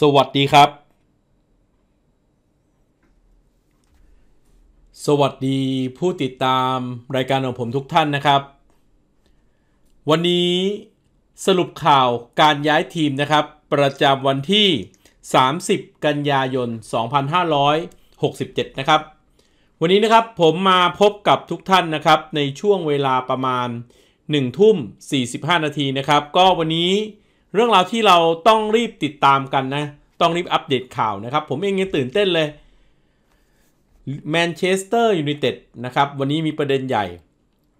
สวัสดีครับ สวัสดีผู้ติดตามรายการของผมทุกท่านนะครับ วันนี้สรุปข่าวการย้ายทีมนะครับประจำวันที่ 30 กันยายน 2567 นะครับ วันนี้นะครับผมมาพบกับทุกท่านนะครับ ในช่วงเวลาประมาณ 1 ทุ่ม 45 นาทีนะครับ ก็วันนี้เรื่องราวที่เราต้องรีบติดตามกันนะต้องรีบอัปเดตข่าวนะครับ ผมเองยังตื่นเต้นเลยแมนเชสเตอร์ยูไนเต็ดนะครับ วันนี้มีประเด็นใหญ่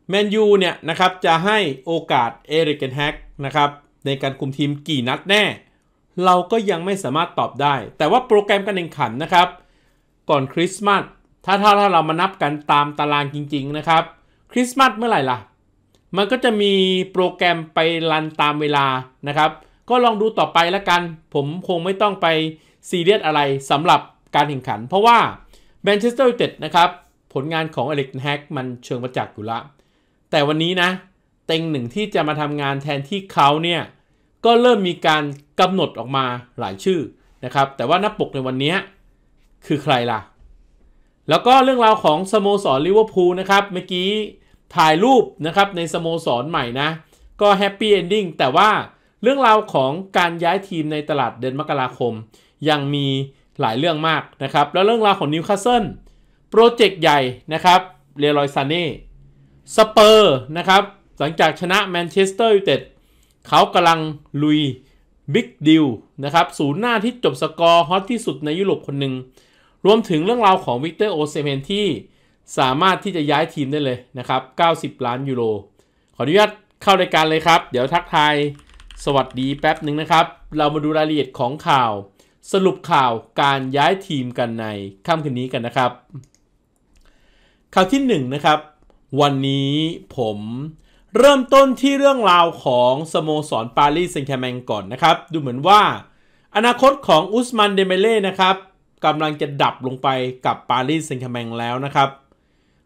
แมนยูเนี่ยนะครับ จะให้โอกาสเอริกเกนแฮกนะครับ ในการคุมทีมกี่นัดแน่ เราก็ยังไม่สามารถตอบได้ แต่ว่าโปรแกรมการแข่งขันนะครับ ก่อนคริสต์มาสถ้าถ้าถ้าเรามานับกันตามตารางจริงๆนะครับ คริสต์มาสเมื่อไหร่ล่ะ มันก็จะมีโปรแกรมไปรันตามเวลานะครับก็ลองดูต่อไปละกัน ผมคงไม่ต้องไป ซีเรียสอะไรสำหรับการแข่งขัน เพราะว่าแมนเชสเตอร์ยูไนเต็ดนะครับ ผลงานของอเล็กแฮกมันเชิงประจักษ์อยู่ละ แต่วันนี้นะ เต็งหนึ่งที่จะมาทำงานแทนที่เขาเนี่ยก็เริ่มมีการกำหนดออกมาหลายชื่อนะครับ แต่ว่านักปกในวันนี้คือใครล่ะ แล้วก็เรื่องราวของสโมสรลิเวอร์พูลนะครับ เมื่อกี้ถ่ายรูปนะครับในสโมสรใหม่นะก็แฮปปี้เอนดิ้งแต่ว่าเรื่องราวของการย้ายทีมในตลาดเดือนมกราคม ยังมีหลายเรื่องมากนะครับ แล้วเรื่องราวของนิวคาสเซิลโปรเจกต์ใหญ่นะครับเรลอยซาเน่สเปอร์นะครับหลังจากชนะแมนเชสเตอร์ยูไนเต็ดเขากำลังลุยบิ๊กดิวนะครับศูนย์หน้าที่จบสกอร์ฮอตที่สุดในยุโรปคนหนึ่งรวมถึงเรื่องราวของวิกเตอร์โอเซเมนที่ สามารถที่จะย้ายทีมได้เลยนะครับ 90 ล้านยูโรขออนุญาตเข้ารายการเลยครับ เดี๋ยวทักทายสวัสดีแป๊บหนึ่งนะครับ เรามาดูรายละเอียดของข่าวสรุปข่าวการย้ายทีมกันในค่ำคืนนี้กันนะครับ ข่าวที่1นนะครับวันนี้ผมเริ่มต้นที่เรื่องราวของ สโมสรปารีสแซงต์แชร์แมงก่อนนะครับ ดูเหมือนว่า อนาคตของ อุสมันเดเมเล่นะครับกำลังจะดับลงไปกับปารีสแซงต์แชร์แมงแล้วนะครับ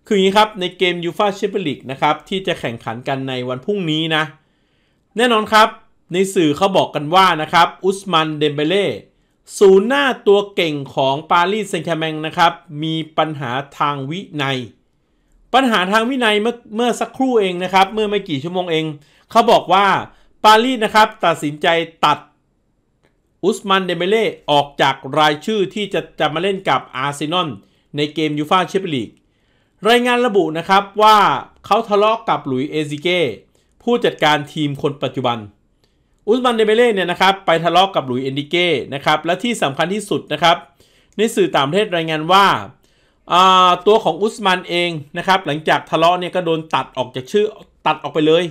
คืออย่างนี้ครับในเกมยูฟาแชมเปี้ยนลีกนะครับที่จะแข่งขันกันในวันพรุ่งนี้นะ แน่นอนครับในสื่อเขาบอกกันว่านะครับ อุสมันเดมเบเล่ศูนย์หน้าตัวเก่งของปารีสแซงต์แชร์แมงนะครับ มีปัญหาทางวินัย ปัญหาทางวินัยเมื่อเมื่อสักครู่เองนะครับ เมื่อไม่กี่ชั่วโมงเอง เขาบอกว่าปารีสนะครับ ตัดสินใจตัดอุสมันเดมเบเล่ออกจากรายชื่อที่จะจะมาเล่นกับอาร์เซนอลในเกมยูฟ่าแชมเปี้ยนลีก รายงานระบุนะครับว่าเขาทะเลาะกกับหลุยเอซิเก้ผู้จัดการทีมคนปัจจุบันอุสมันเดเบเล่เนี่ยนะครับไปทะเลาะกกับหลุยเอนดิเก้นะครับและที่สำคัญที่สุดนะครับในสื่อต่างประเทศรายงานว่าตัวของอุสมันเองนะครับหลังจากทะเลาะเนี่ยก็โดนตัดออกจากชื่อตัดออกไปเลย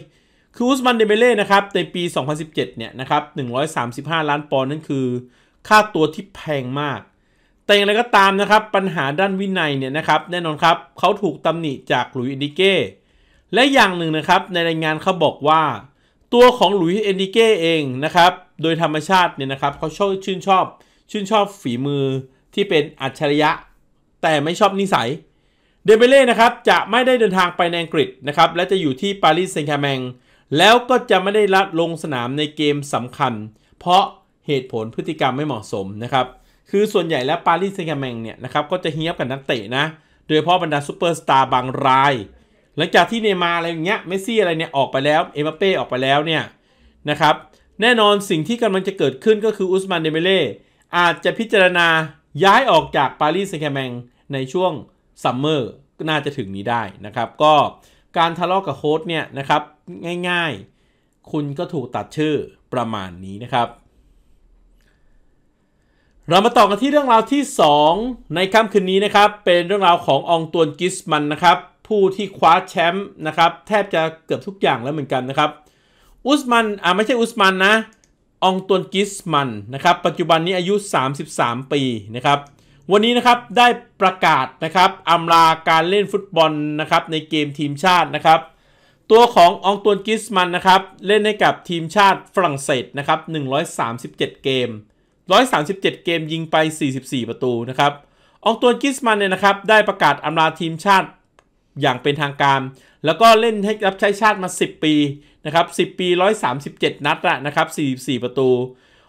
คืออุสมันเดเบเล่นะครับในปี 2017 เนี่ยนะครับ 135 ล้านปอนด์นั่นคือ ค่าตัวที่แพงมาก แต่อย่างไรก็ตามนะครับปัญหาด้านวินัยเนี่ยนะครับแน่นอนครับเขาถูกตำหนิจากหลุยอินดิเก้และอย่างหนึ่งนะครับในรายงานเขาบอกว่าตัวของหลุยเอนดิเก้เองนะครับ โดยธรรมชาติเนี่ยนะครับเขาชอบชื่นชอบ ชื่นชอบฝีมือที่เป็นอัจฉริยะ แต่ไม่ชอบนิสัย เดเบเล่นะครับ จะไม่ได้เดินทางไปในอังกฤษนะครับ และจะอยู่ที่ปารีสแซงต์แคแมง แล้วก็จะไม่ได้ลัดลงสนามในเกมสำคัญ เพราะเหตุผลพฤติกรรมไม่เหมาะสมนะครับ คือส่วนใหญ่แล้วปารีสแซงต์แคแมงเนี่ยนะครับก็จะเฮี้ยบกับนักเตะนะโดยเฉพาะบรรดาซูเปอร์สตาร์บางรายหลังจากที่เนมาอะไรอย่างเงี้ยเมสซี่อะไรเนี่ยออกไปแล้ว เอมปเป้ออกไปแล้วเนี่ยนะครับ แน่นอนสิ่งที่กำลังจะเกิดขึ้นก็คืออุสมานเดเมเล่อาจจะพิจารณาย้ายออกจากปารีสแซงต์แมงในช่วงซัมเมอร์น่าจะถึงนี้ได้นะครับ ก็การทะเลาะกับโค้ชเนี่ยนะครับ ง่ายๆ คุณก็ถูกตัดชื่อประมาณนี้นะครับ เรามาต่อกันที่เรื่องราวที่2ในค่ำคืนนี้นะครับเป็นเรื่องราวขององตวนกิสมันนะครับผู้ที่คว้าแชมป์นะครับ แทบจะเกือบทุกอย่างแล้วเหมือนกันนะครับอุสมันอ่าไม่ใช่อุสมันนะองตวนกิสมันนะครับปัจจุบันนี้อายุ 33 ปีนะครับวันนี้นะครับได้ประกาศนะครับอำลาการเล่นฟุตบอลนะครับในเกมทีมชาตินะครับตัวขององตวนกิสมันนะครับเล่นให้กับทีมชาติฝรั่งเศสนะครับ137เกม137 เกมยิงไป 44 ประตูนะครับองตวนกิสมันเนี่ยนะครับได้ประกาศอำลาทีมชาติอย่างเป็นทางการ แล้วก็เล่นให้รับใช้ชาติมา 10 ปีนะครับ10 ปี 137 นัดละนะครับ 44 ประตู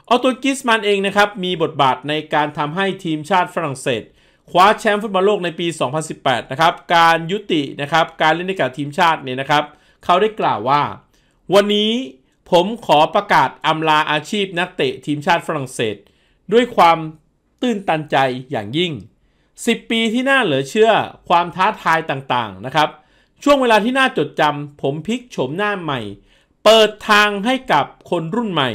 ออโตกิสมันเองนะครับ มีบทบาทในการทำให้ทีมชาติฝรั่งเศสคว้าแชมป์ฟุตบอลโลกในปี 2018 นะครับ การยุตินะครับ การเล่นในกับทีมชาติเนี่ยนะครับ เขาได้กล่าวว่า วันนี้ผมขอประกาศอำลาอาชีพนักเตะทีมชาติฝรั่งเศส ด้วยความตื้นตันใจอย่างยิ่ง10 ปีที่น่าเหลือเชื่อ ความท้า ทายต่าง ๆ นะครับ ช่วงเวลาที่น่าจดจำผมพลิกโฉมหน้าใหม่ เปิดทางให้กับคนรุ่นใหม่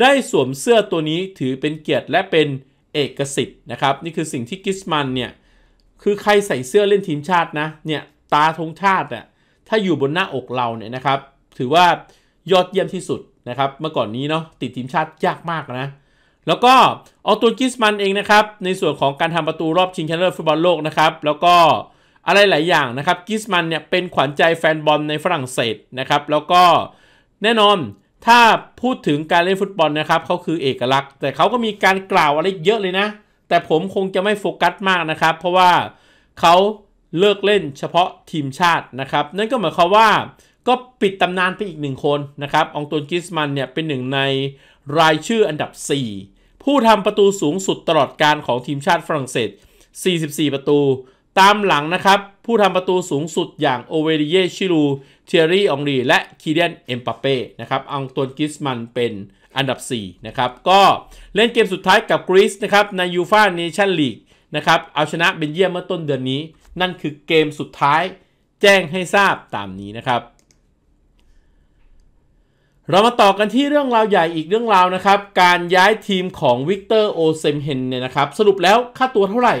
ได้สวมเสื้อตัวนี้ถือเป็นเกียรติและเป็นเอกสิทธิ์นะครับ นี่คือสิ่งที่กิสมันเนี่ย คือใครใส่เสื้อเล่นทีมชาตินะเนี่ยตาธงชาติอะถ้าอยู่บนหน้าอกเราเนี่ยนะครับ ถือว่ายอดเยี่ยมที่สุดนะครับเมื่อก่อนนี้เนาะติดทีมชาติยากมากนะแล้วก็ออาตูกิสมันเองนะครับ ในส่วนของการทำประตูรอบชิงชนะเลิศฟุตบอลโลก นะครับ แล้วก็อะไรหลายอย่างนะครับกิสมันเนี่ย เป็นขวัญใจแฟนบอลในฝรั่งเศสนะครับ แล้วก็แน่นอนถ้าพูดถึงการเล่นฟุตบอลนะครับเขาคือเอกลักษณ์ แต่เขาก็มีการกล่าวอะไรเยอะเลยนะ แต่ผมคงจะไม่โฟกัสมากนะครับ เพราะว่าเขาเลิกเล่นเฉพาะทีมชาตินะครับนั่นก็หมายความว่า ก็ปิดตำนานไปอีกหนึ่งคนนะครับองตูนกิสมันเนี่ยเป็นหนึ่งในรายชื่ออันดับ 4 ผู้ทำประตูสูงสุดตลอดการของทีมชาติฝรั่งเศส 44 ประตู ตามหลังนะครับ ผู้ทำประตูสูงสุดอย่างโอเวริเยชิรู เทียรี่องรีและคีเดียนเอ็มปาเป้นะครับอังตวนกิสมันเป็นอันดับ 4 นะครับ ก็เล่นเกมสุดท้ายกับกรีซนะครับ ในยูฟาเนชั่นลีกนะครับ เอาชนะเบนเยียมเมื่อต้นเดือนนี้ นั่นคือเกมสุดท้ายแจ้งให้ทราบตามนี้นะครับเรามาต่อกันที่เรื่องราวใหญ่อีกเรื่องราวนะครับ การย้ายทีมของวิกเตอร์โอเซมเฮนเนี่ยนะครับสรุปแล้วค่าตัวเท่าไหร่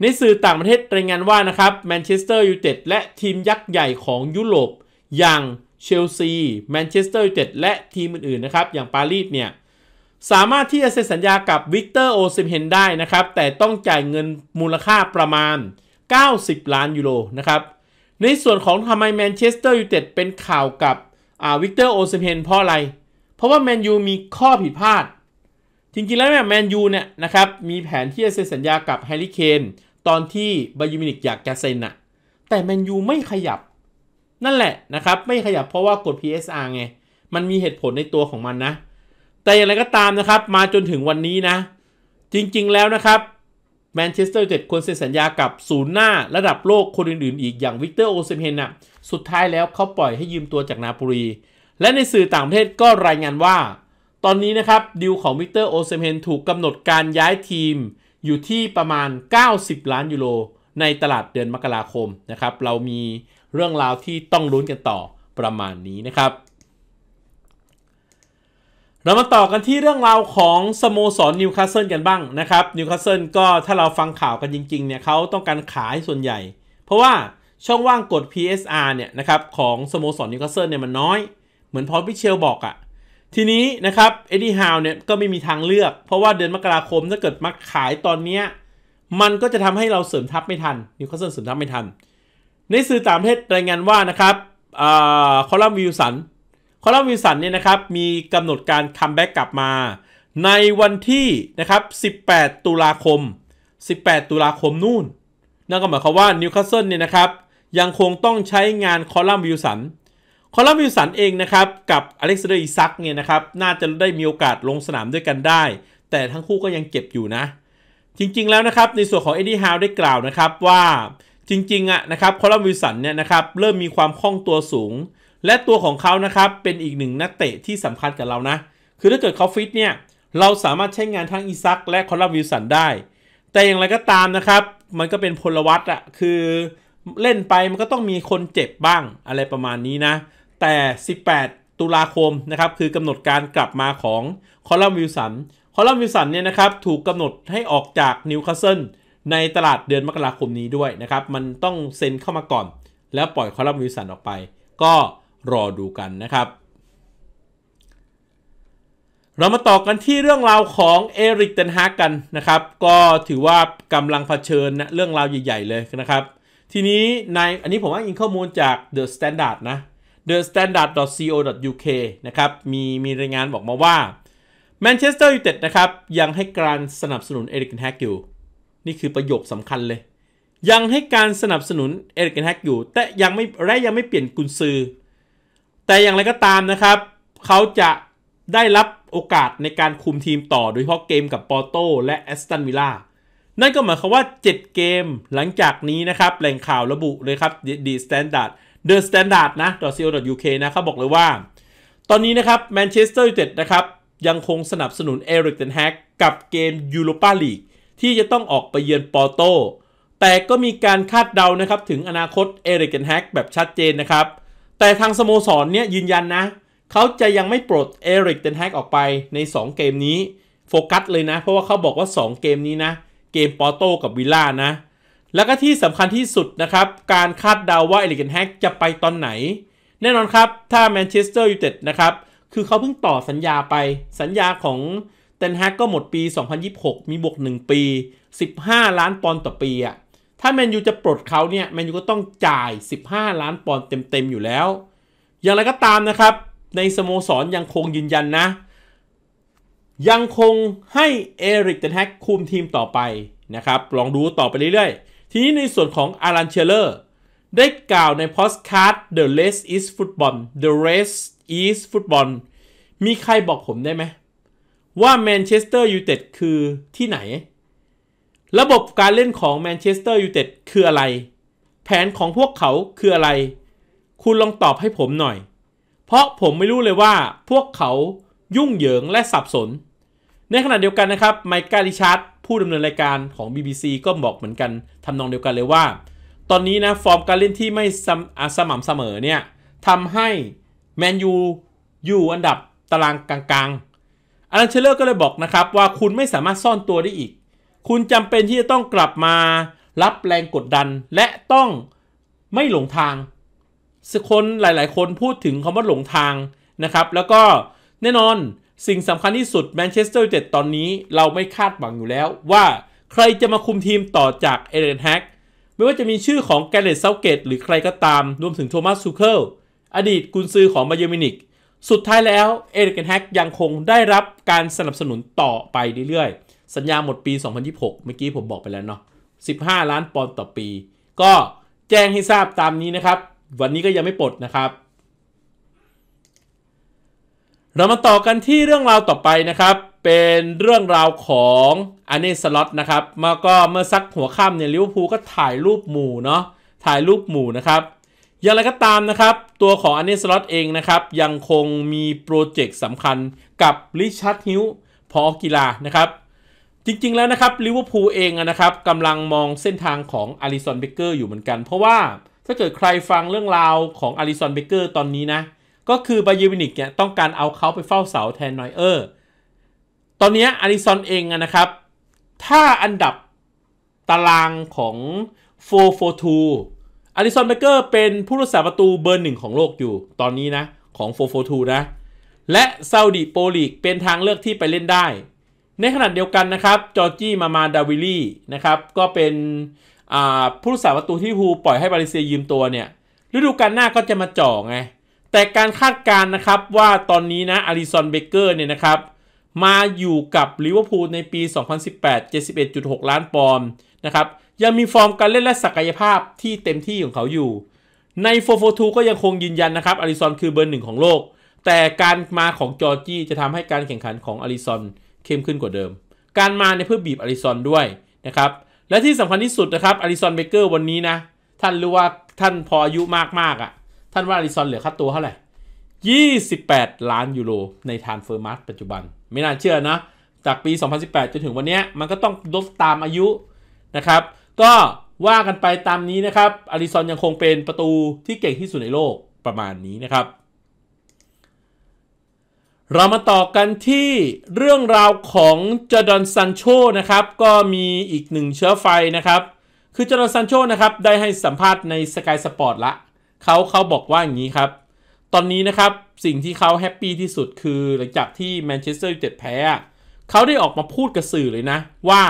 ในสื่อต่างประเทศรายงานว่านะครับแมนเชสเตอร์ยูไนเต็ดและทีมยักษ์ใหญ่ของยุโรปอย่างเชลซีแมนเชสเตอร์ยูไนเต็ดและทีมอื่นๆนะครับ อย่างปารีสเนี่ย สามารถที่จะเซ็นสัญญากับวิกเตอร์โอเซมเฮนได้นะครับ แต่ต้องจ่ายเงินมูลค่าประมาณ 90 ล้านยูโรนะครับในส่วนของทำไมแมนเชสเตอร์ยูไนเต็ดเป็นข่าวกับวิกเตอร์โอซิเพนเพราะอะไร เพราะว่าแมนยูมีข้อผิดพลาด จริงๆแล้วเนี่ยแมนยูเนี่ยนะครับมีแผนที่จะเซ็นสัญญากับแฮร์รี่เคน ตอนที่บายูมินิกอยากจะเซ็นอะแต่แมนยูไม่ขยับ นั่นแหละนะครับไม่ขยับเพราะว่ากด PSR ไงมันมีเหตุผลในตัวของมันนะ แต่อย่างไรก็ตามนะครับ มาจนถึงวันนี้นะ จริงๆแล้วนะครับแมนเชสเตอร์เจ็ดควรเซ็นสัญญากับศูนย์หน้าระดับโลกคนอื่นๆอีกอย่างวิกเตอร์โอเซเพนนะสุดท้ายแล้วเขาปล่อยให้ยืมตัวจากนาปุรี และในสื่อต่างประเทศก็รายงานว่า ตอนนี้นะครับดิวของวิกเตอร์โอเซมเฮนถูกกำหนดการย้ายทีมอยู่ที่ประมาณ 90 ล้านยูโรในตลาดเดือนมกราคมนะครับเรามีเรื่องราวที่ต้องลุ้นกันต่อประมาณนี้นะครับ เรามาต่อกันที่เรื่องราวของสโมสรนิวคาสเซิลกันบ้างนะครับนิวคาสเซิลก็ถ้าเราฟังข่าวกันจริงๆเนี่ยเขาต้องการขายส่วนใหญ่ เพราะว่าช่องว่างกด PSR เนี่ยนะครับของสโมสรนิวคาสเซิลเนี่ยมันน้อย เหมือนพอพิเชลบอกอะ่ะทีนี้นะครับเอ็ดดี้ฮาวเนี่ยก็ไม่มีทางเลือก เพราะว่าเดือนมกราคมถ้าเกิดมาขายตอนเนี้ยมันก็จะทำให้เราเสริมทัพไม่ทันนิวคาสเซิลเสริมทัพไม่ทัน ในสื่อตามเทศรายงานว่านะครับอคอลัมน์วิลสันคอลัมน์วิลสันเนี่ยนะครับมีกำหนดการคัมแบ็กกลับมาในวันที่นะครับ18 ตุลาคม 18 ตุลาคมนู่นนั่นก็หมายความว่านิวคาสเซิลเนี่ยนะครับยังคงต้องใช้งานคอลัมน์วิลสัน คอลัมน์วิลสันเองนะครับ กับอเล็กซานเดอร์อิซักเนี่ยนะครับน่าจะได้มีโอกาสลงสนามด้วยกันได้ แต่ทั้งคู่ก็ยังเจ็บอยู่นะ จริงๆแล้วนะครับในส่วนของเอ็ดดี้ฮาวได้กล่าวนะครับว่าจริงๆอะนะครับคอลัมน์วิลสันเนี่ยนะครับเริ่มมีความคล่องตัวสูง และตัวของเขานะครับเป็นอีกหนึ่งนักเตะที่สำคัญกับเรานะ คือถ้าเกิดเขาฟิตเนี่ยเราสามารถใช้งานทั้งอิซักและคอลัมน์วิลสันได้ แต่อย่างไรก็ตามนะครับ มันก็เป็นพลวัตอะคือเล่นไปมันก็ต้องมีคนเจ็บบ้างอะไรประมาณนี้นะ แต่ 18 ตุลาคมนะครับ คือกำหนดการกลับมาของคอลัมน์วิลสันคอลัมน์วิลสันเนี่ยนะครับ ถูกกำหนดให้ออกจากนิวคาสเซิลในตลาดเดือนมกราคมนี้ด้วยนะครับ มันต้องเซ็นเข้ามาก่อน แล้วปล่อยคอลัมน์วิลสันออกไป ก็รอดูกันนะครับ เรามาต่อกันที่เรื่องราวของเอริกเทนฮากกันนะครับ ก็ถือว่ากำลังเผชิญนะเรื่องราวใหญ่ๆเลยนะครับทีนี้ในอันนี้ผมว่าอิงข้อมูลจาก The Standard นะ The Standard.co.uk นะครับ มี มีรายงานบอกมาว่าแมนเชสเตอร์ยูไนเต็ดนะครับ ยังให้การสนับสนุนเอริกเนแฮกอยู่ นี่คือประโยคสำคัญเลย ยังให้การสนับสนุนเอริกเนแฮกอยู่แต่ยังไม่และยังไม่เปลี่ยนกุนซือ แต่อย่างไรก็ตามนะครับเขาจะได้รับโอกาสในการคุมทีมต่อโดยเฉพาะเกมกับปอร์โตและแอสตันวิลล่านั่นก็หมายความว่า 7 เกมหลังจากนี้นะครับแหล่งข่าวระบุเลยครับ The Standard The Standard นะ .co.uk นะเขาบอกเลยว่า ตอนนี้นะครับแมนเชสเตอร์ยูไนเต็ดนะครับ ยังคงสนับสนุนเอริกเทนแฮกกับเกมยูโรปาลีกที่จะต้องออกไปเยือนปอร์โตแต่ก็มีการคาดเดานะครับ ถึงอนาคตเอริกเทนแฮกแบบชัดเจนนะครับ แต่ทางสโมสรเนี่ยยืนยันนะเขาจะยังไม่ปลดเอริกเทนแฮกออกไปใน 2 เกมนี้โฟกัสเลยนะเพราะว่าเขาบอกว่า2เกมนี้นะเกมปอโต้กับวิลล่านะ แล้วก็ที่สำคัญที่สุดนะครับ การคาดเดาวว่าเอลิกกนแฮกจะไปตอนไหน แน่นอนครับ ถ้าแมนเชสเตอร์ยูไนเต็ดนะครับ คือเขาเพิ่งต่อสัญญาไป สัญญาของเตนแฮกก็หมดปี 2026 มีบวก1 ปี 15 ล้านปอนด์ต่อปีอะถ้าแมนยูจะปลดเขาเนี่ย แมนยูก็ต้องจ่าย 15 ล้านปอนด์เต็ม ๆ อยู่แล้ว อย่างไรก็ตามนะครับในสโมสรยังคงยืนยันนะยังคงให้เอริกเดนแฮกคุมทีมต่อไปนะครับ ลองดูต่อไปเรื่อยๆ ทีนี้ในส่วนของอารันเชลเลอร์ได้กล่าวในโพสคาร์ด The Race is Football The Race is Football มีใครบอกผมได้ไหมว่าแมนเชสเตอร์ยูไนเต็ดคือที่ไหน ระบบการเล่นของแมนเชสเตอร์ยูไนเต็ดคืออะไร แผนของพวกเขาคืออะไร คุณลองตอบให้ผมหน่อย เพราะผมไม่รู้เลยว่าพวกเขายุ่งเหยิงและสับสนในขณะเดียวกันนะครับไมค์กาลิชาร์ดผู้ดำเนินรายการของ BBC ก็บอกเหมือนกันทำนองเดียวกันเลยว่า ตอนนี้นะ ฟอร์มการเล่นที่ไม่สม่ำเสมอเนี่ยทำให้แมนยู อยู่อันดับตารางกลาง ๆอาันเชลเลอร์ก็เลยบอกนะครับว่าคุณไม่สามารถซ่อนตัวได้อีก คุณจำเป็นที่จะต้องกลับมารับแรงกดดันและต้องไม่หลงทางสคนหลายๆ คนพูดถึงคำว่าหลงทางนะครับแล้วก็แน่นอนสิ่งสำคัญที่สุดแมนเชสเตอร์ยูไนเต็ดตอนนี้เราไม่คาดหวังอยู่แล้วว่าใครจะมาคุมทีมต่อจากเอเดนแฮกไม่ว่าจะมีชื่อของแกเรตเซาเกตหรือใครก็ตามรวมถึงโทมัสซูเคิลอดีตกุนซือของบาเยอร์มินิกสุดท้ายแล้วเอเดนแฮกยังคงได้รับการสนับสนุนต่อไปเรื่อยๆสัญญาหมดปี 2026 เมื่อกี้ผมบอกไปแล้วเนาะ 15 ล้านปอนด์ต่อปี ก็แจ้งให้ทราบตามนี้นะครับวันนี้ก็ยังไม่ปลดนะครับเรามาต่อกันที่เรื่องราวต่อไปนะครับ เป็นเรื่องราวของอันเนสล็อตนะครับมาก็เมื่อสักหัวค่ำเนี่ยลิวพูก็ถ่ายรูปหมู่เนาะถ่ายรูปหมู่นะครับอย่างไรก็ตามนะครับตัวของอันเนสล็อตเองนะครับยังคงมีโปรเจกต์สำคัญกับริชาร์ดฮิวพอกีฬานะครับ จริงๆแล้วนะครับลิวพูเองนะครับกำลังมองเส้นทางของอาริสันเบเกอร์อยู่เหมือนกัน เพราะว่าถ้าเกิดใครฟังเรื่องราวของอาริสันเบเกอร์ตอนนี้นะก็คือบาเยวินิกเนี่ยต้องการเอาเขาไปเฝ้าเสาแทนนอยเออร์ ตอนนี้อาริซอนเองนะครับ ถ้าอันดับตารางของ 442อาริซอนเบเกอร์เป็นผู้รักษาประตูเบอร์หนึ่งของโลกอยู่ตอนนี้นะ ของ 442 นะ และซาอุดิโปลีกเป็นทางเลือกที่ไปเล่นได้ ในขณะเดียวกันนะครับจอร์จี้มามาดาวิลี่นะครับ ก็เป็นผู้รักษาประตูที่ฮูปล่อยให้บาริเซียยืมตัวเนี่ยฤดูกาลหน้าก็จะมาจ่อไงแต่การคาดการณ์นะครับว่าตอนนี้นะอาริซอนเบเกอร์เนี่ยนะครับมาอยู่กับลิเวอร์พูลในปี 2018 71.6 ล้านปอนด์นะครับ ยังมีฟอร์มการเล่นและศักยภาพที่เต็มที่ของเขาอยู่ใน442ก็ยังคงยืนยันนะครับอาริซอนคือเบอร์หนึ่งของโลก แต่การมาของจอร์จี้จะทำให้การแข่งขันของอาริซอนเข้มขึ้นกว่าเดิม การมาในเพื่อบีบอาริซอนด้วยนะครับและที่สำคัญที่สุดนะครับอาริซอนเบเกอร์วันนี้นะท่านรู้ว่าท่านพออายุมากๆอะ่ะท่านว่าอาริซอนเหลือค่าตัวเท่าไหร่ 28 ล้านยูโรในทานเฟอร์มาร์ปัจจุบัน ไม่น่าเชื่อนะ จากปี 2018จนถึงวันนี้มันก็ต้องลดตามอายุนะครับ ก็ว่ากันไปตามนี้นะครับอาริซอนยังคงเป็นประตูที่เก่งที่สุดในโลกประมาณนี้นะครับ เรามาต่อกันที่เรื่องราวของจอร์ดอนซันโชนะครับก็มีอีกหนึ่งเชื้อไฟนะครับคือจอร์ดอนซันโชนะครับได้ให้สัมภาษณ์ในสกายสปอร์ตละเขา เขาบอกว่า อย่างนี้ครับ ตอนนี้นะครับสิ่งที่เขาแฮปปี้ที่สุดคือหลังจากที่แมนเชสเตอร์ยูไนเต็ดแพ้เขาได้ออกมาพูด กับ สื่อเลยนะ ว่า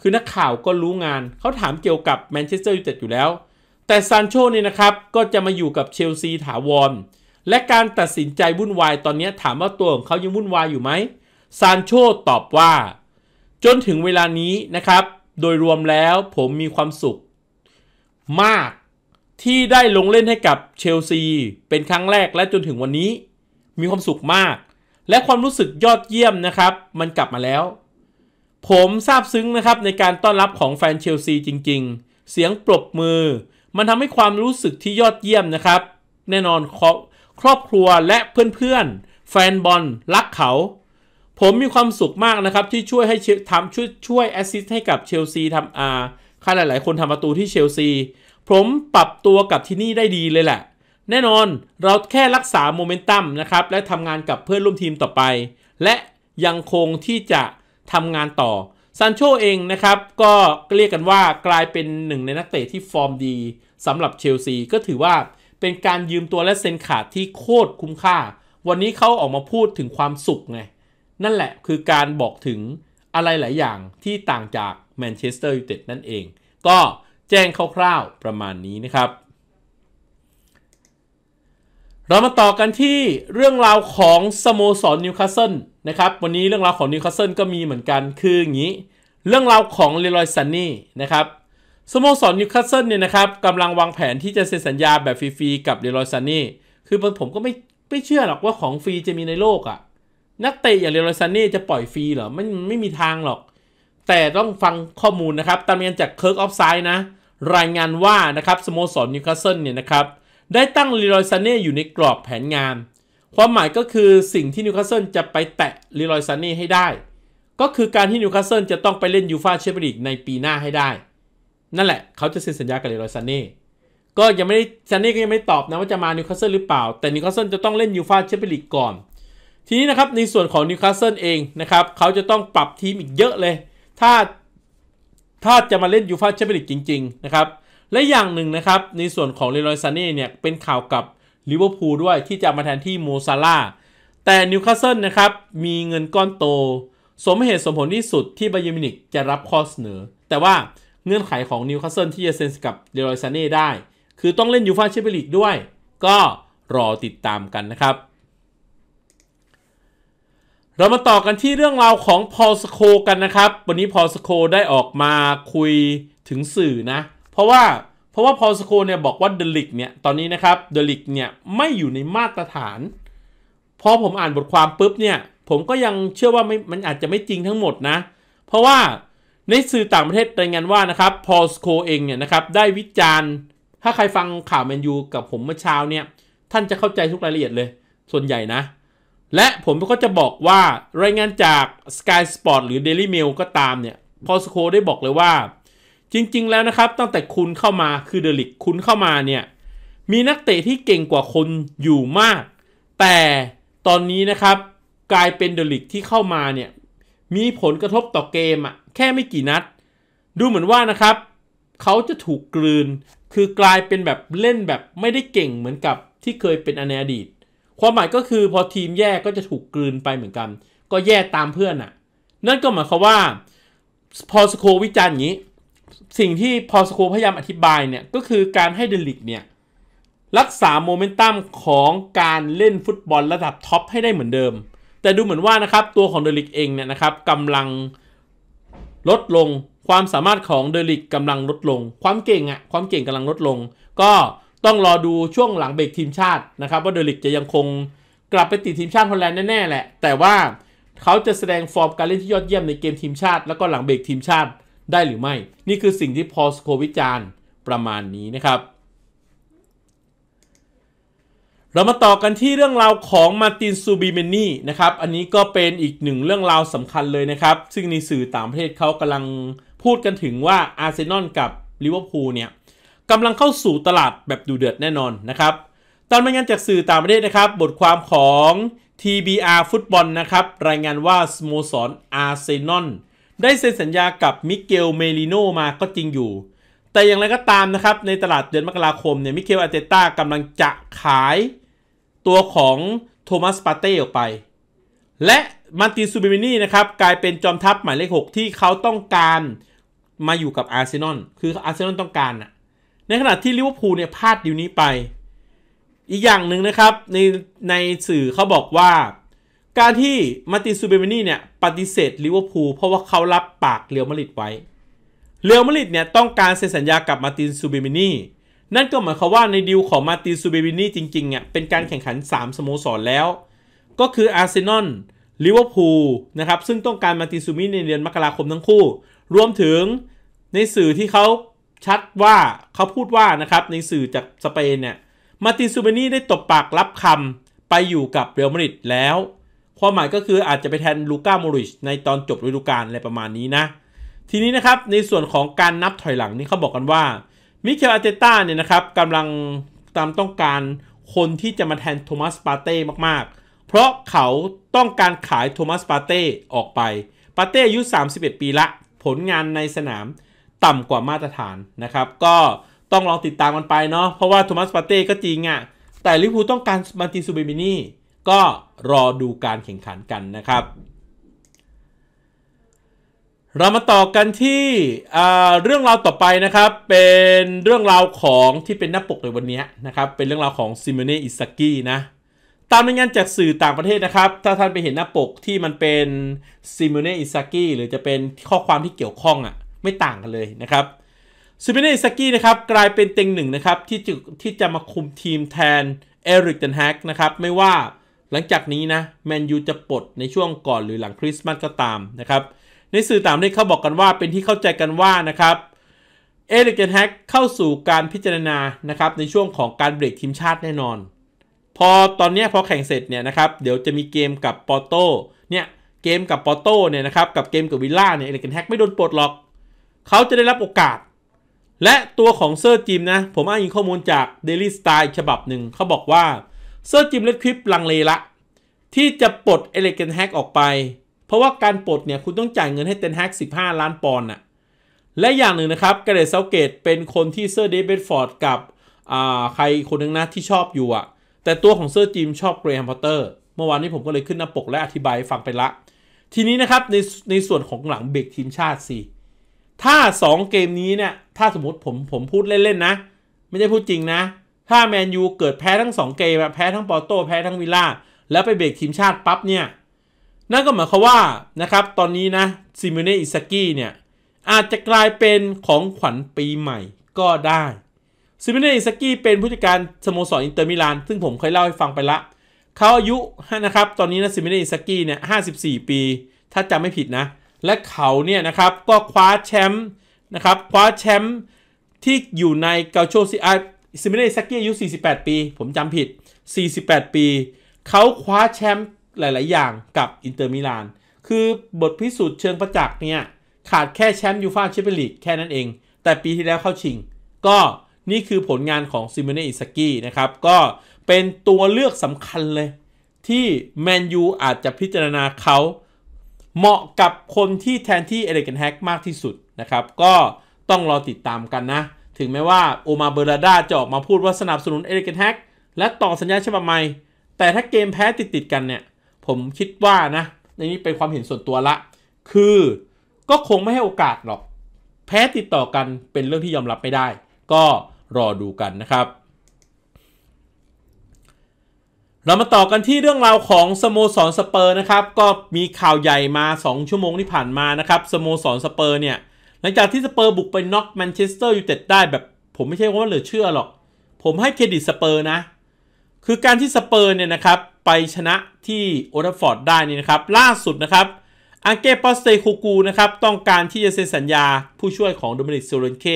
คือนักข่าวก็รู้งานเขาถามเกี่ยวกับแมนเชสเตอร์ยูไนเต็ด อยู่แล้ว แต่ซานโชเนี่ยนะครับ ก็จะมาอยู่กับเชลซีถาวร และการตัดสินใจวุ่นวาย ตอนนี้ถามว่าตัวของเขายังวุ่นวายอยู่ไหมซานโชตอบว่า จนถึงเวลานี้นะครับโดยรวมแล้วผมมีความสุข มากที่ได้ลงเล่นให้กับเชลซีเป็นครั้งแรกและจนถึงวันนี้ มีความสุขมาก และความรู้สึกยอดเยี่ยมนะครับ มันกลับมาแล้ว ผมซาบซึ้งนะครับ ในการต้อนรับของแฟนเชลซีจริงๆ เสียงปรบมือ มันทำให้ความรู้สึกที่ยอดเยี่ยมนะครับแน่นอนครอบครอบครัวและเพื่อนๆแฟนบอลรักเขา ผมมีความสุขมาก นะครับที่ช่วยให้ทำช่วยช่วยแอสซิสต์ให้กับเชลซีทำอาใครหลายๆ คนทำประตูที่เชลซีผมปรับตัวกับที่นี่ได้ดีเลยแหละ แน่นอนเราแค่รักษาโมเมนตัมนะครับ และทำงานกับเพื่อนร่วมทีมต่อไป และยังคงที่จะทำงานต่อซันโชเองนะครับก็เรียกกันว่ากลายเป็นหนึ่งในนักเตะที่ฟอร์มดีสำหรับเชลซี ก็ถือว่าเป็นการยืมตัวและเซ็นขาดที่โคตรคุ้มค่า วันนี้เขาออกมาพูดถึงความสุขไง นั่นแหละคือการบอกถึงอะไรหลายอย่างที่ต่างจากแมนเชสเตอร์ยูไนเต็ดนั่นเอง ก็แจ้งคร่าวๆ ประมาณนี้นะครับ เรามาต่อกันที่เรื่องราวของสโมสร นิวคาสเซิลนะครับ วันนี้เรื่องราวของนิวคาสเซิลก็มีเหมือนกันคืออย่างนี้ เรื่องราวของเลรอยซันนี่นะครับ สโมสรนิวคาสเซิลเนี่ยนะครับกำลังวางแผนที่จะเซ็นสัญญาแบบฟรีๆกับเลรอยซันนี่ คือผมก็ไม่ไม่เชื่อหรอกว่าของฟรีจะมีในโลกอะ่ะ นักเตะอย่างเลรอยซันนี่จะปล่อยฟรีเหรอไม่ไม่มีทางหรอก แต่ต้องฟังข้อมูลนะครับ ตามเงินจากเคิร์กออฟไซด์นะรายงานว่านะครับสโมสรนิวคาสเซิลเนี่ยนะครับได้ตั้งลีรอยซาเน่อยู่ในกรอบแผนงาน ความหมายก็คือสิ่งที่นิวคาสเซิลจะไปแตะลีรอยซาเน่ให้ได้ ก็คือการที่นิวคาสเซิลจะต้องไปเล่นยูฟาแชมเปี้ยนลีกในปีหน้าให้ได้ นั่นแหละเขาจะเซ็นสัญญากับลีรอยซาเน่ก็ยังไม่ได้ซาเน่ก็ยังไม่ตอบนะว่าจะมานิวคาสเซิลหรือเปล่า แต่นิวคาสเซิลจะต้องเล่นยูฟาแชมเปี้ยนลีกก่อน ทีนี้นะครับในส่วนของนิวคาสเซิลเองนะครับเขาจะต้องปรับทีมอีกเยอะเลย ถ้าถ้าจะมาเล่นยูฟาแชมเปี้ยนลีกจริงๆนะครับ และอย่างหนึ่งนะครับในส่วนของเลรอยซาเน่เนี่ย เป็นข่าวกับลิเวอร์พูลด้วยที่จะมาแทนที่โมซาลาแต่นิวคาสเซิลนะครับ มีเงินก้อนโต สมเหตุสมผลที่สุดที่บาเยมินิกจะรับข้อเสนอ แต่ว่าเงื่อนไขของนิวคาสเซิลที่จะเซ็นกับเลรอยซาเน่ได้ คือต้องเล่นยูฟาแชมเปี้ยนลีกด้วย ก็รอติดตามกันนะครับเรามาต่อกันที่เรื่องราวของพอลสโคกันนะครับ วันนี้พอลสโคได้ออกมาคุยถึงสื่อนะ เพราะว่าเพราะว่าพอลสโคเนี่ยบอกว่าเดลิกเนี่ยตอนนี้นะครับเดลิกเนี่ยไม่อยู่ในมาตรฐานพอผมอ่านบทความปุ๊บเนี่ย ผมก็ยังเชื่อว่ามันอาจจะไม่จริงทั้งหมดนะ เพราะว่าในสื่อต่างประเทศรายงานว่านะครับพอลสโคเองเนี่ยนะครับได้วิจารณ์ ถ้าใครฟังข่าวแมนยูกับผมเมื่อเช้าเนี่ยท่านจะเข้าใจทุกรายละเอียดเลยส่วนใหญ่นะและผมก็จะบอกว่ารายงานจาก Sky Sport หรือ Daily Mail ก็ตามเนี่ยพอสโคได้บอกเลยว่า จริงๆ แล้วนะครับ ตั้งแต่คุณเข้ามาคือเดลิกคุณเข้ามาเนี่ย มีนักเตะที่เก่งกว่าคนอยู่มาก แต่ตอนนี้นะครับกลายเป็นเดลิกที่เข้ามาเนี่ย มีผลกระทบต่อเกมอะแค่ไม่กี่นัด ดูเหมือนว่านะครับ เขาจะถูกกลืน คือกลายเป็นแบบเล่นแบบไม่ได้เก่งเหมือนกับที่เคยเป็นในอดีตความหมายก็คือพอทีมแย่ก็จะถูกกลืนไปเหมือนกัน ก็แย่ตามเพื่อนอะ่ะนั่นก็หมายความว่าพอสโควิจารณ์อย่างนี้ สิ่งที่พอสโคพยายามอธิบายเนี่ยก็คือการให้เดลิกเนี่ยรักษาโมเมนตัมของการเล่นฟุตบอลระดับท็อปให้ได้เหมือนเดิม แต่ดูเหมือนว่านะครับตัวของเดลิกเองเนี่ยนะครับกำลังลดลง ความสามารถของเดลิกกำลังลดลงความเก่งอะความเก่งกำลังลดลงก็ต้องรอดูช่วงหลังเบรกทีมชาตินะครับว่าเดลิกจะยังคงกลับไปติดทีมชาติฮอลแลนด์แน่ๆแหละ แต่ว่าเขาจะแสดงฟอร์มการเล่นที่ยอดเยี่ยมในเกมทีมชาติแล้วก็หลังเบรกทีมชาติได้หรือไม่ นี่คือสิ่งที่พอสโควิจารณ์ประมาณนี้นะครับ เรามาต่อกันที่เรื่องราวของมาตินซูบิเมนี่นะครับ อันนี้ก็เป็นอีกหนึ่งเรื่องราวสำคัญเลยนะครับซึ่งในสื่อต่างประเทศเขากำลังพูดกันถึงว่าอาร์เซนอลกับลิเวอร์พูลเนี่ยกำลังเข้าสู่ตลาดแบบดูเดือดแน่นอนนะครับตามรายงานจากสื่อต่างประเทศนะครับ บทความของ TBR ฟุตบอลนะครับ รายงานว่าสโมสรอาร์เซนอลได้เซ็นสัญญากับมิเกลเมลิโนมาก็จริงอยู่ แต่อย่างไรก็ตามนะครับ ในตลาดเดือนมกราคมเนี่ย มิเกลอาเตต้ากำลังจะขายตัวของโทมัสปาเต้ออกไป และมาตินซูเบมินี่นะครับ กลายเป็นจอมทัพหมายเลข6ที่เขาต้องการมาอยู่กับอาร์เซนอล คืออาร์เซนอลต้องการอะในขณะที่ลิเวอร์พูลเนี่ยพลาดดิวนี้ไป อีกอย่างหนึ่งนะครับในในสื่อเขาบอกว่า การที่มาติซูเบเมนี่เนี่ยปฏิเสธลิเวอร์พูลเพราะว่าเขารับปากเรียวมาริดไว้ เรียวมาริดเนี่ยต้องการเซ็นสัญญากับมาตินซูเบเมนี่นั่นก็หมายความว่าในดีลของมาตินซูเบบินี่จริงๆี่ยเป็นการแข่งขัน 3 สโมสรแล้ว ก็คืออาร์เซนอลลิเวอร์พูลนะครับ ซึ่งต้องการมาตินซูมิในเดือนมกราคมทั้งคู่รวมถึงในสื่อที่เขาชัดว่าเขาพูดว่านะครับในสื่อจากสเปนเนี่ย มาตินซูเบนี่ได้ตบปากรับคำไปอยู่กับเรอัลมาดริดแล้ว ความหมายก็คืออาจจะไปแทนลูก้าโมริชในตอนจบฤดูกาลอะไรประมาณนี้นะ ทีนี้นะครับ ในส่วนของการนับถอยหลังนี่เขาบอกกันว่ามิเชลอาเตต้าเนี่ยนะครับกำลังตามต้องการคนที่จะมาแทนโทมัสปาเต้มากๆ เพราะเขาต้องการขายโทมัสปาเต้ออกไปปาเต้อายุ31 ปีละผลงานในสนามต่ำกว่ามาตรฐานนะครับก็ต้องลองติดตามกันไปเนาะเพราะว่าโทมัสปาเต้ก็จริงอะ่ะแต่ลิเวอร์พูลต้องการมาตินซูเบมินี่ก็รอดูการแข่งขันกันนะครับ เรามาต่อกันที่เรื่องราวต่อไปนะครับเป็นเรื่องราวของที่เป็นหน้าปกในวันนี้นะครับเป็นเรื่องราวของซิมเนอิสกี้นะตามรายงานจากสื่อต่างประเทศนะครับ ถ้าท่านไปเห็นหน้าปกที่มันเป็นซิมเนอิสกี้หรือจะเป็นข้อความที่เกี่ยวข้องอะ่ะไม่ต่างกันเลยนะครับซูเปเนสกี้นะครับ กลายเป็นเต็งหนึ่งนะครับ ที่จะที่จะมาคุมทีมแทนเอริกเดนแฮกนะครับไม่ว่าหลังจากนี้นะแมนยูจะปลดในช่วงก่อนหรือหลังคริสต์มาสก็ตามนะครับ ในสื่อต่างปีะเเขาบอกกันว่าเป็นที่เข้าใจกันว่านะครับ เอริกเดนแฮกเข้าสู่การพิจารณานะครับในช่วงของการเบรกทีมชาติแน่นอน พอตอนนี้พอแข่งเสร็จเนี่ยนะครับเดี๋ยวจะมีเกมกับปอร์โตเนี่ยเกมกับปอร์โตเนี่ยนะครับกับเกมกับวิลล่าเนี่ยเอริกเดนแฮกไม่โดนปลดหรอกเขาจะได้รับโอกาส และตัวของเซอร์จิมนะ ผมอ้างอิงข้อมูลจาก Daily s t l r ฉบับหนึ่ง เขาบอกว่า เซอร์จิมเลดคลิปลังเลละ ที่จะปลดเอเลเกนแฮกออกไป เพราะว่าการปลดเนี่ย คุณต้องจ่ายเงินให้เตนแฮก15 ล้านปอนด์น่ะ และอย่างหนึ่งนะครับเกเรตเซาเกต เป็นคนที่เซอร์เดวิดฟอร์ดกับใครคนหนึ่งนะที่ชอบอยู่อะแต่ตัวของเซอร์จิมชอบเกรแฮมพอตเตอร์ เมื่อวานนี้ผมก็เลยขึ้นหน้าปกและอธิบายฟังไปละ ทีนี้นะครับในในส่วนของหลังเบรกทีมชาติสิถ้า2เกมนี้เนี่ย ถ้าสมมติผมผมพูดเล่นๆนะ ไม่ใช่พูดจริงนะ ถ้าแมนยูเกิดแพ้ทั้ง 2 เกมแพ้ทั้งปอโตแพ้ทั้งวิลล่าแล้วไปเบรกทีมชาติปั๊บเนี่ย นั่นก็หมายความว่านะครับ ตอนนี้นะซิมูเนอิสกี้เนี่ยอาจจะกลายเป็นของขวัญปีใหม่ก็ได้ซิมูเนอิสกี้เป็นผู้จัดการสโมสรอินเตอร์มิลาน ซึ่งผมเคยเล่าให้ฟังไปละเขาอายุนะครับตอนนี้นะซิมูเนอิสกี้เนี่ยห้าสิบสี่ปี ถ้าจำไม่ผิดนะและเขาเนี่ยนะครับ ก็คว้าแชมป์นะครับ คว้าแชมป์ที่อยู่ในเกาโชซิอาซิมิเนซักกี้อายุ 48 ปี ผมจำผิด 48 ปี เขาคว้าแชมป์หลาย ๆ อย่างกับอินเตอร์มิลานคือบทพิสูจน์เชิงประจักษ์เนี่ย ขาดแค่แชมป์ยูฟ่าแชมเปี้ยนลีกแค่นั้นเอง แต่ปีที่แล้วเข้าชิง ก็นี่คือผลงานของซิมิเนอิสกี้นะครับ ก็เป็นตัวเลือกสำคัญเลยที่แมนยูอาจจะพิจารณาเขาเหมาะกับคนที่แทนที่ Elegant Hack มากที่สุดนะครับ ก็ต้องรอติดตามกันนะ ถึงแม้ว่าโอมาเบอร์ดาจะออกมาพูดว่าสนับสนุน Elegant Hack และต่อสัญญาฉบับใหม่แต่ถ้าเกมแพ้ติดติดกันเนี่ย ผมคิดว่านะในนี้เป็นความเห็นส่วนตัวละ คือก็คงไม่ให้โอกาสหรอก แพ้ติดต่อกันเป็นเรื่องที่ยอมรับไม่ได้ ก็รอดูกันนะครับเรามาต่อกันที่เรื่องราวของสโมสรสเปอร์นะครับก็มีข่าวใหญ่มา 2 ชั่วโมงที่ผ่านมานะครับสโมสรสเปอร์เนี่ยหลังจากที่สเปอร์บุกไปน็อกแมนเชสเตอร์ยูไนเต็ดได้แบบ ผมไม่ใช่ว่าเหลือเชื่อหรอก ผมให้เครดิตสเปอร์นะคือการที่สเปอร์เนี่ยนะครับไปชนะที่โอทัฟฟอร์ดได้นี่นะครับล่าสุดนะครับอังเก้ปอสเตคูกูนะครับต้องการที่จะเซ็นสัญญาผู้ช่วยของโดมินิกซูรนเค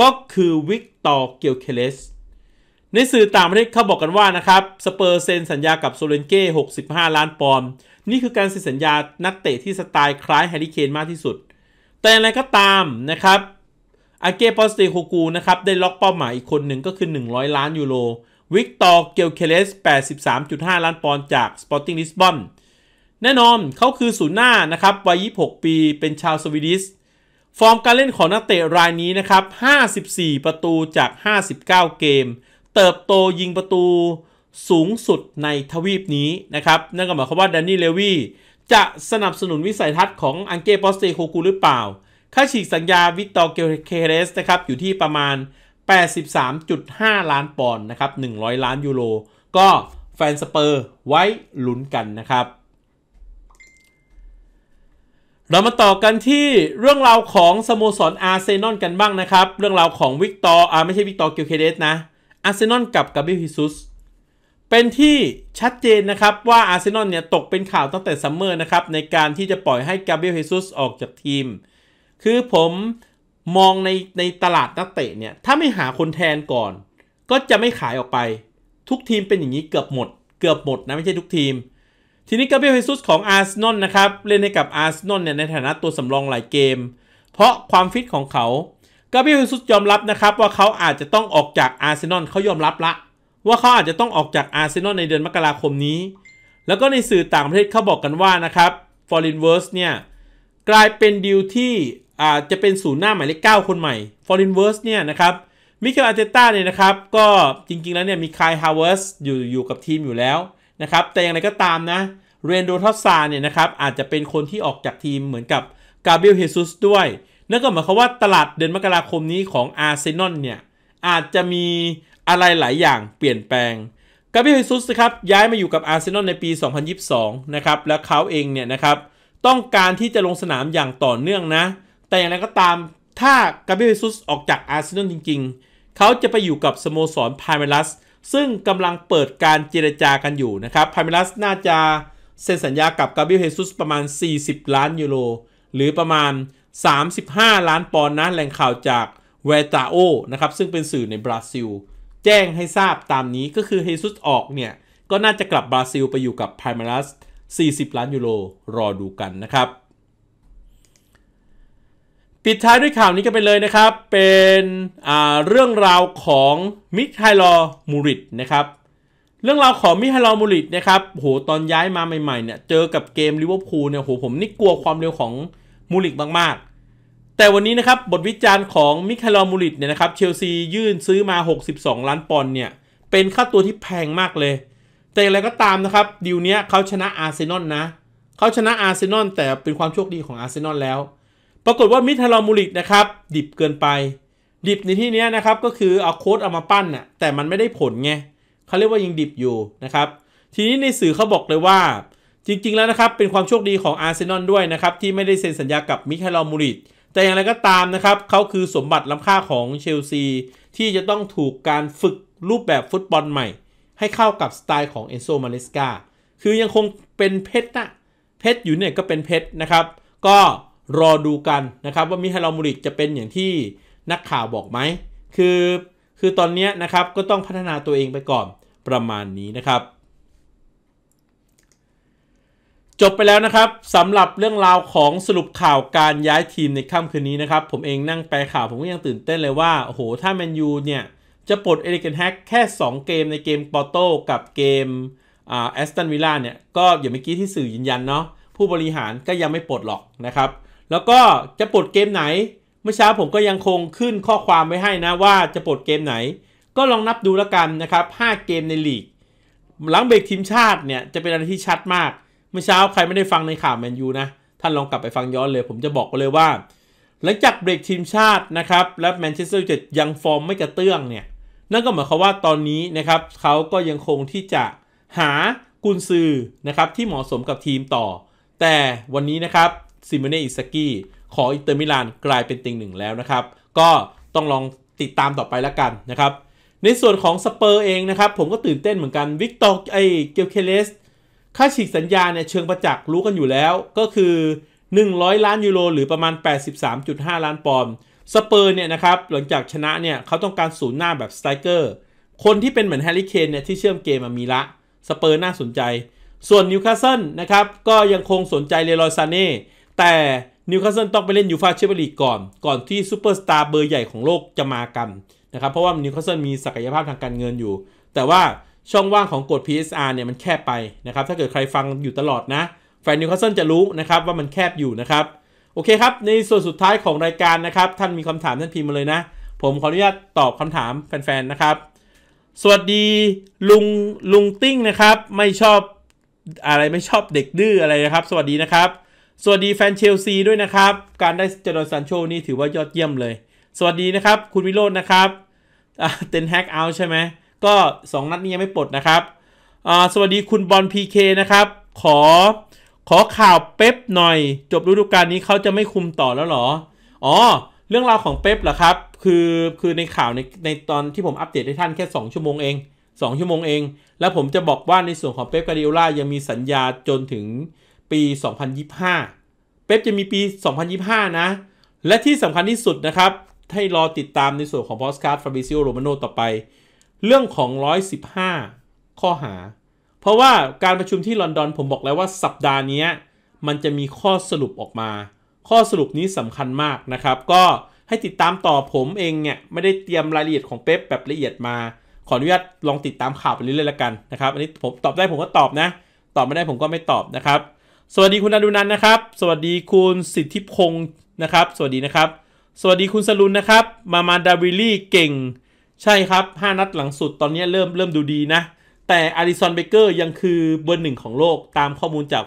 ก็คือวิกตอร์เกียวเคเลสในสื่อต่างประเทศเขาบอกกันว่านะครับสเปอร์เซ็นสัญญากับโซเลนเก้ 65 ล้านปอนด์นี่คือการเซ็นสัญญา นักเตะที่สไตล์ คล้ายแฮร์รี่เคนมากที่สุด แต่อะไรก็ตามนะครับอาเกปอสเตโคกูนะครับได้ล็อกเป้าหมายอีกคนหนึ่งก็คือ 100 ล้านยูโรวิกตอร์เกลเคเลส83.5 ล้านปอนด์จาก สปอร์ติ้งลิสบอนแน่นอนเขาคือศูนย์หน้านะครับวัย26ปีเป็นชาวสวีดิสฟอร์มการเล่นของนักเตะรายนี้นะครับ54 ประตูจาก 59 เกมเติบโตยิงประตูสูงสุดในทวีปนี้นะครับ นั่นก็หมายความว่าแดนนี่เลวีจะสนับสนุนวิสัยทัศน์ของอังเก้ปอสเตโคกูหรือเปล่า ค่าฉีกสัญญาวิตตอเกเคเรส นะครับ อยู่ที่ประมาณ 83.5 ล้านปอนด์นะครับ100 ล้านยูโร ก็แฟนสเปอร์ไว้ลุ้นกันนะครับ เรามาต่อกันที่เรื่องราวของสโมสรอาร์เซนอลกันบ้างนะครับ เรื่องราวของวิกตอร์อ่าไม่ใช่วิกตอร์ เกลเคเดสนะอาร์เซนอลกับกาเบรียลฮิซุสเป็นที่ชัดเจนนะครับ ว่าอาร์เซนอลเนี่ยตกเป็นข่าวตั้งแต่ซัมเมอร์นะครับ ในการที่จะปล่อยให้กาเบรียลฮิซุสออกจากทีม คือผมมองในในตลาดนักเตะเนี่ยถ้าไม่หาคนแทนก่อน ก็จะไม่ขายออกไป ทุกทีมเป็นอย่างนี้เกือบหมด เกือบหมดนะ ไม่ใช่ทุกทีม ทีนี้กาเบรียลฮิซุสของอาร์เซนอลนะครับ เล่นให้กับอาร์เซนอลเนี่ยในฐานะตัวสำรองหลายเกม เพราะความฟิตของเขากาเบรียลซุสยอมรับนะครับว่าเขาอาจจะต้องออกจากอาร์เซนอลเขายอมรับละ ว่าเขาอาจจะต้องออกจากอาร์เซนอลในเดือนมกราคมนี้ แล้วก็ในสื่อต่างประเทศเขาบอกกันว่านะครับฟอร์ลินเวิร์สเนี่ยกลายเป็นดีลที่อาจจะเป็นศูนย์หน้าหมายเลขเก้าคนใหม่ฟอร์ลินเวิร์สเนี่ยนะครับมิเกลอาร์เตต้าเนี่ยนะครับ ก็จริงๆแล้วเนี่ยมีคายฮาวเวิร์สอยู่อยู่กับทีมอยู่แล้วนะครับแต่อย่างไรก็ตามนะเรนโดทอสซาเนี่ยนะครับอาจจะเป็นคนที่ออกจากทีมเหมือนกับกาเบรียลเฮซุสด้วยนั่นก็หมายความว่าตลาดเดือนมกราคมนี้ของอาร์เซนอลเนี่ย อาจจะมีอะไรหลายอย่างเปลี่ยนแปลงกาเบรียลเฮซุสนะครับย้ายมาอยู่กับอาร์เซนอลในปี 2022 นะครับ และเขาเองเนี่ยนะครับ ต้องการที่จะลงสนามอย่างต่อเนื่องนะ แต่อย่างไรก็ตามถ้ากาเบรียลเฮซุสออกจากอาร์เซนอลจริงๆ เขาจะไปอยู่กับสโมสรพาเมลัสซึ่งกำลังเปิดการเจรจากันอยู่นะครับพาเมลัสน่าจะเซ็นสัญญากับกาเบรียลเฮซุสประมาณ 40 ล้านยูโรหรือประมาณ35 ล้านปอนด์นะแหล่งข่าวจากเวตาโอนะครับ ซึ่งเป็นสื่อในบราซิล แจ้งให้ทราบตามนี้ก็คือเฮซุสออกเนี่ย ก็น่าจะกลับบราซิลไปอยู่กับไพมารัส 40 ล้านยูโรรอดูกันนะครับ ปิดท้ายด้วยข่าวนี้กันไปเลยนะครับ เป็นเรื่องราวของมิคไฮลอมูริตนะครับเรื่องราวของมิฮาลอมูริตนะครับโหตอนย้ายมาใหม่ๆเนี่ยเจอกับเกมลิเวอร์พูลเนี่ยโหผมนี่กลัวความเร็วของมูริกมาก ๆ แต่วันนี้นะครับบทวิจารณ์ของมิคาลมูริกเนี่ยนะครับ เชลซียื่นซื้อมา 62 ล้านปอนด์เนี่ย เป็นค่าตัวที่แพงมากเลย แต่อะไรก็ตามนะครับดีลเนี้ยเขาชนะอาร์เซนอลนะ เขาชนะอาร์เซนอลแต่เป็นความโชคดีของอาร์เซนอลแล้ว ปรากฏว่ามิทาลมูริกนะครับ ดิบเกินไป ดิบในที่นี้นะครับ ก็คือเอาโค้ดเอามาปั้นน่ะแต่มันไม่ได้ผลไงเขาเรียกว่ายิงดิบอยู่นะครับ ทีนี้ในสื่อเขาบอกเลยว่าจริงๆแล้วนะครับเป็นความโชคดีของอาร์เซนอลด้วยนะครับ ที่ไม่ได้เซ็นสัญญากับมิคาลมูริตแต่อย่างไรก็ตามนะครับ เขาคือสมบัติล้ำค่าของเชลซี ที่จะต้องถูกการฝึกรูปแบบฟุตบอลใหม่ ให้เข้ากับสไตล์ของเอนโซมาเนสกาคือยังคงเป็นเพชรนะเพชรอยู่เนี่ยก็เป็นเพชรนะครับ ก็รอดูกันนะครับว่ามิคาลมูริตจะเป็นอย่างที่นักข่าวบอกไหมคือคือตอนนี้นะครับก็ต้องพัฒนาตัวเองไปก่อนประมาณนี้นะครับจบไปแล้วนะครับสำหรับเรื่องราวของสรุปข่าวการย้ายทีมในค่ำคืนนี้นะครับ ผมเองนั่งแปลข่าว ผมก็ยังตื่นเต้นเลยว่าโอ้โหถ้าแมนยูเนี่ยจะปลดเอริกเกนแฮกแค่ 2 เกมในเกมปอโต้กับเกมแอสตันวิลล่าเนี่ยก็อย่างเมื่อกี้ที่สื่อยืนยันเนาะผู้บริหารก็ยังไม่ปลดหรอกนะครับ แล้วก็จะปลดเกมไหน เมื่อเช้าผมก็ยังคงขึ้นข้อความไว้ให้นะว่าจะปลดเกมไหน ก็ลองนับดูแล้วกันนะครับ5เกมในลีกหลังเบรกทีมชาติเนี่ยจะเป็นอะไรที่ชัดมากเมื่อเช้าใครไม่ได้ฟังในข่าวแมนยูนะ ท่านลองกลับไปฟังย้อนเลย ผมจะบอกกันเลยว่าหลังจากเบรกทีมชาตินะครับ และแมนเชสเตอร์ยูไนเต็ดยังฟอร์มไม่กระเตื้องเนี่ย นั่นก็หมายความว่าตอนนี้นะครับเขาก็ยังคงที่จะหากุนซือนะครับ ที่เหมาะสมกับทีมต่อ แต่วันนี้นะครับซิมเนอิสกี้ขออินเตอร์มิลานกลายเป็นติงหนึ่งแล้วนะครับก็ต้องลองติดตามต่อไปแล้วกันนะครับในส่วนของสเปอร์เองนะครับผมก็ตื่นเต้นเหมือนกันวิกตอร์ไอเกลเคเลสค่าฉีกสัญญาเนี่ยเชิงประจักษ์รู้กันอยู่แล้ว ก็คือ 100 ล้านยูโรหรือประมาณ 83.5 ล้านปอนด์สเปอร์เนี่ยนะครับหลังจากชนะเนี่ย เขาต้องการศูนย์หน้าแบบสไตรเกอร์คนที่เป็นเหมือนแฮร์รี่เคนเนี่ยที่เชื่อมเกมมามีละสเปอร์น่าสนใจ ส่วนนิวคาสเซิลนะครับก็ยังคงสนใจเลรอยซาเน่ แต่นิวคาสเซิลต้องไปเล่นยูฟาเชมเปียลีก่อน ก่อนที่ซูเปอร์สตาร์เบอร์ใหญ่ของโลกจะมากันนะครับเพราะว่านิวคาสเซิลมีศักยภาพทางการเงินอยู่ แต่ว่าช่องว่างของกฎ PSR เนี่ยมันแคบไปนะครับถ้าเกิดใครฟังอยู่ตลอดนะ แฟนนิวคาสเซิลจะรู้นะครับว่ามันแคบอยู่นะครับโอเคครับในส่วนสุดท้ายของรายการนะครับท่านมีคำถามท่านพิมพ์มาเลยนะ ผมขออนุญาตตอบคำถามแฟนๆนะครับสวัสดีลุงลุงติ้งนะครับไม่ชอบอะไรไม่ชอบเด็กดื้ออะไรนะครับ สวัสดีนะครับสวัสดีแฟนเชลซีด้วยนะครับการได้เจอร์นซันโชนี่ถือว่ายอดเยี่ยมเลย สวัสดีนะครับคุณวิโรจน์นะครับเต็นแฮกเอาใช่ไหมก็ 2 นัดนี้ยังไม่ปลดนะครับ สวัสดีคุณบอลพีเคนะครับ ขอขอข่าวเป๊ปหน่อย จบฤดูกาลนี้เขาจะไม่คุมต่อแล้วหรอ อ๋อ เรื่องราวของเป๊ปเหรอครับ คือคือในข่าวในในตอนที่ผมอัปเดตให้ท่านแค่ 2 ชั่วโมงเอง 2 ชั่วโมงเอง แล้วผมจะบอกว่าในส่วนของเป๊ปกาดิโอล่ายังมีสัญญาจนถึงปี 2025 เป๊ปจะมีปี 2025นะ และที่สำคัญที่สุดนะครับ ให้รอติดตามในส่วนของพอสการ์ดฟาบิซิโอโรมาโนต่อไปเรื่องของ 115 ข้อหา เพราะว่าการประชุมที่ลอนดอน ผมบอกแล้วว่าสัปดาห์นี้มันจะมีข้อสรุปออกมา ข้อสรุปนี้สำคัญมากนะครับ ก็ให้ติดตามต่อผมเองเนี่ยไม่ได้เตรียมรายละเอียดของเป๊ปแบบละเอียดมา ขออนุญาตลองติดตามข่าวไปเรื่อยๆแล้วกันนะครับ อันนี้ผมตอบได้ผมก็ตอบนะ ตอบไม่ได้ผมก็ไม่ตอบนะครับ สวัสดีคุณอดุนันนะครับ สวัสดีคุณสิทธิพงศ์นะครับ สวัสดีนะครับ สวัสดีคุณสรุนนะครับ มามาดาวิลี่เก่งใช่ครับ 5 นัดหลังสุดตอนนี้เริ่มเริ่มดูดีนะ แต่อาริซอนเบเกอร์ยังคือเบอร์หนึ่งของโลกตามข้อมูลจาก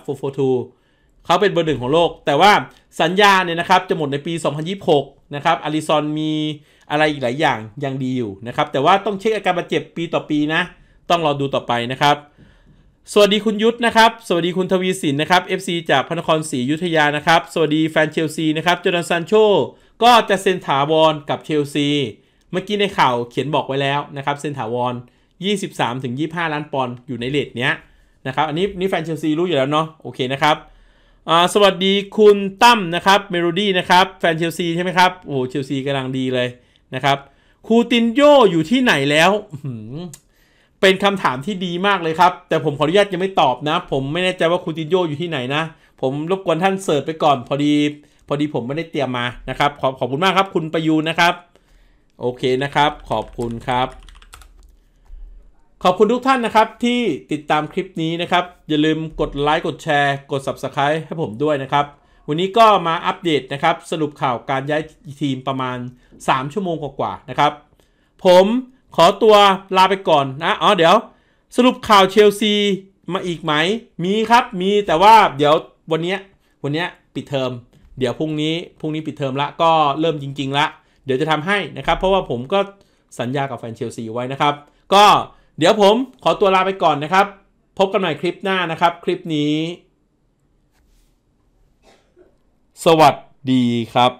442เขาเป็นเบอร์หนึ่งของโลก แต่ว่าสัญญาเนี่ยนะครับจะหมดในปี 2026 นะครับอาริซอนมีอะไรอีกหลายอย่างยังดีอยู่นะครับ แต่ว่าต้องเช็คอาการบาดเจ็บปีต่อปีนะ ต้องรอดูต่อไปนะครับ สวัสดีคุณยุทธนะครับ สวัสดีคุณทวีสินนะครับ FC จากพระนครศรีอยุธยานะครับ สวัสดีแฟนเชลซีนะครับ จอร์แดนซันโชก็จะเซ็นถาวรกับเชลซีเมื่อกี้ในข่าวเขียนบอกไว้แล้วนะครับ เซนถาวร23-25 ล้านปอนด์อยู่ในเลทเนี้ยนะครับอันนี้นี่แฟนเชลซีรู้อยู่แล้วเนาะโอเคนะครับสวัสดีคุณตั้มนะครับเมโลดี้นะครับ แฟนเชลซีใช่ไหมครับโอ้เชลซีกำลังดีเลยนะครับ คูตินโยอยู่ที่ไหนแล้วเป็นคำถามที่ดีมากเลยครับ แต่ผมขออนุญาตยังไม่ตอบนะผมไม่แน่ใจว่าคูตินโยอยู่ที่ไหนนะ ผมรบกวนท่านเสิร์ชไปก่อนพอดี พอดีผมไม่ได้เตรียมมานะครับขอบขอบคุณมากครับ คุณประยูนนะครับโอเคนะครับขอบคุณครับ ขอบคุณทุกท่านนะครับที่ติดตามคลิปนี้นะครับ อย่าลืมกดไลค์กดแชร์กด Subscribe ให้ผมด้วยนะครับวันนี้ก็มาอัปเดตนะครับสรุปข่าวการย้ายทีมประมาณ 3 ชั่วโมงกว่าๆนะครับ ผมขอตัวลาไปก่อนนะอ๋อเดี๋ยว สรุปข่าวเชลซีมาอีกไหม มีครับมีแต่ว่าเดี๋ยววันนี้วันนี้ปิดเทอมเดี๋ยวพรุ่งนี้พรุ่งนี้ปิดเทอมละก็เริ่มจริงๆละเดี๋ยวจะทำให้นะครับ เพราะว่าผมก็สัญญากับแฟนเชลซีไว้นะครับ ก็เดี๋ยวผมขอตัวลาไปก่อนนะครับ พบกันใหม่คลิปหน้านะครับ คลิปนี้ สวัสดีครับ